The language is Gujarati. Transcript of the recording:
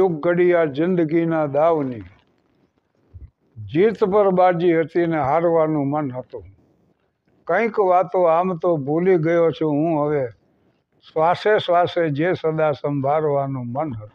યુગ ઘડી આ જિંદગીના દાવની જીત પર બાજી હતી ને હારવાનું મન હતું કંઈક વાતો આમ તો ભૂલી ગયો છું હું હવે શ્વાસે શ્વાસે જે સદા સંભાળવાનું મન હતું